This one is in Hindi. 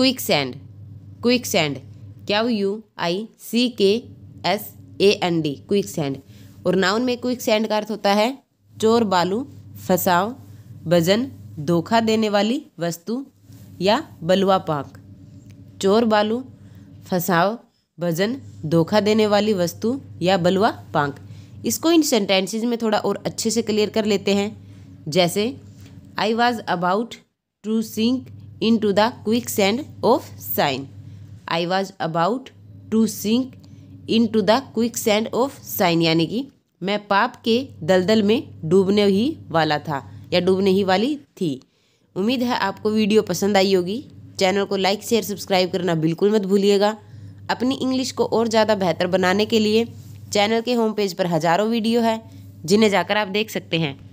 Quick quicksand quicksand Q U I C K S A N D quicksand और नाउन में क्विक सैंड का अर्थ होता है चोर बालू फसाव वजन धोखा देने वाली वस्तु या बलुआ पाक चोर बालू फसाव वजन धोखा देने वाली वस्तु या बलुआ पाक इसको इन सेंटेंसेज में थोड़ा और अच्छे से क्लियर कर लेते हैं जैसे I was about to sink into the quicksand of sin. I was about to sink into the quicksand of sin यानी कि मैं पाप के दलदल में डूबने ही वाला था या डूबने ही वाली थी उम्मीद है आपको वीडियो पसंद आई होगी चैनल को लाइक शेयर सब्सक्राइब करना बिल्कुल मत भूलिएगा अपनी इंग्लिश को और ज़्यादा बेहतर बनाने के लिए चैनल के होम पेज पर हज़ारों वीडियो है जिन्हें जाकर आप देख सकते हैं